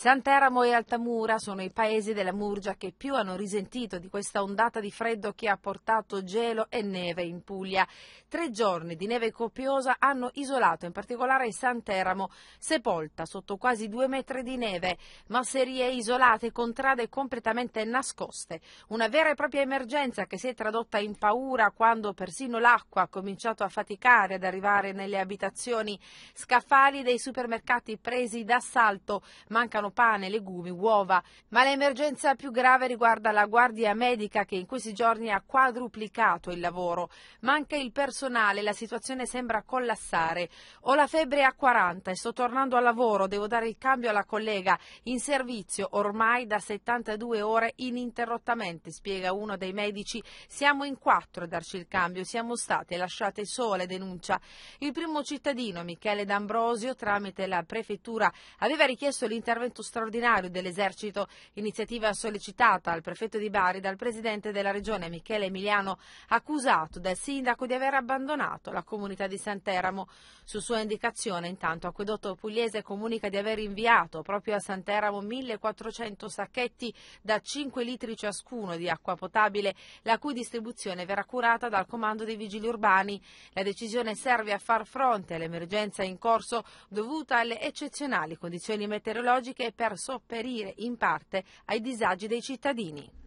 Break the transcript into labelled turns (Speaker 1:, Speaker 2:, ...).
Speaker 1: Santeramo e Altamura sono i paesi della Murgia che più hanno risentito di questa ondata di freddo che ha portato gelo e neve in Puglia. Tre giorni di neve copiosa hanno isolato in particolare Santeramo, sepolta sotto quasi due metri di neve, masserie isolate contrade completamente nascoste. Una vera e propria emergenza che si è tradotta in paura quando persino l'acqua ha cominciato a faticare ad arrivare nelle abitazioni. Scaffali dei supermercati presi d'assalto, mancano pane, legumi, uova. Ma l'emergenza più grave riguarda la guardia medica che in questi giorni ha quadruplicato il lavoro. Manca il personale, la situazione sembra collassare. Ho la febbre a 40 e sto tornando al lavoro, devo dare il cambio alla collega. In servizio ormai da 72 ore ininterrottamente, spiega uno dei medici. Siamo in quattro a darci il cambio, siamo state lasciate sole, denuncia. Il primo cittadino, Michele D'Ambrosio, tramite la prefettura, aveva richiesto l'intervento mandato straordinario dell'esercito, iniziativa sollecitata al prefetto di Bari dal presidente della regione Michele Emiliano, accusato dal sindaco di aver abbandonato la comunità di Santeramo. Su sua indicazione, intanto, Acquedotto Pugliese comunica di aver inviato proprio a Santeramo 1400 sacchetti da 5 litri ciascuno di acqua potabile, la cui distribuzione verrà curata dal comando dei vigili urbani. La decisione serve a far fronte all'emergenza in corso dovuta alle eccezionali condizioni meteorologiche per sopperire in parte ai disagi dei cittadini.